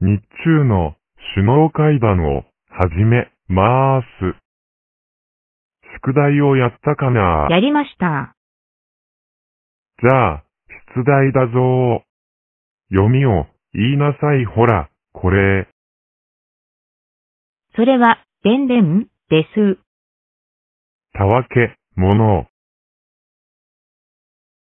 日中の首脳会談を始めまーす。宿題をやったかなやりました。じゃあ、出題だぞ読みを言いなさいほら、これ。それは、でんでん、です。たわけ、もの。